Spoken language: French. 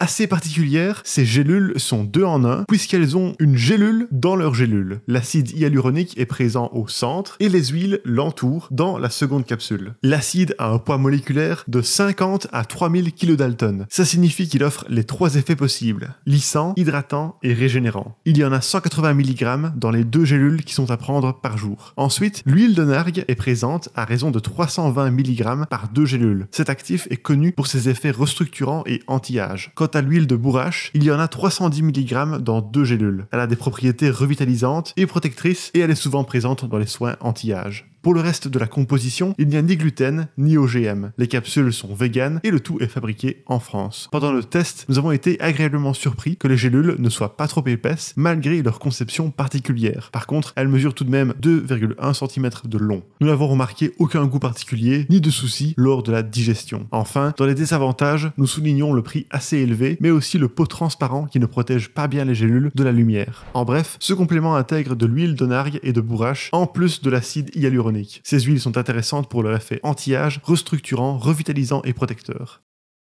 assez particulière. Ces gélules sont deux en un, puisqu'elles ont une gélule dans leur gélule. L'acide hyaluronique est présent au centre et les huiles l'entourent dans la seconde capsule. L'acide a un poids moléculaire de 50 à 3000 kilodaltons. Ça signifie qu'il offre les trois effets possibles, lissant, hydratant et régénérant. Il y en a 180 mg dans les deux gélules qui sont à prendre par jour. Ensuite, l'huile de nargue est présente à raison de 320 mg par deux gélules. Cet actif est connu pour ses effets restructurants et anti-âge. Quant à l'huile de bourrache, il y en a 310 mg dans deux gélules. Elle a des propriétés revitalisantes et protectrices et elle est souvent présente dans les soins anti-âge. Pour le reste de la composition, il n'y a ni gluten ni OGM. Les capsules sont véganes et le tout est fabriqué en France. Pendant le test, nous avons été agréablement surpris que les gélules ne soient pas trop épaisses malgré leur conception particulière. Par contre, elles mesurent tout de même 2,1 cm de long. Nous n'avons remarqué aucun goût particulier ni de soucis lors de la digestion. Enfin, dans les désavantages, nous soulignons le prix assez élevé mais aussi le pot transparent qui ne protège pas bien les gélules de la lumière. En bref, ce complément intègre de l'huile de nargue et de bourrache en plus de l'acide hyaluronique ces huiles sont intéressantes pour leur effet anti-âge, restructurant, revitalisant et protecteur.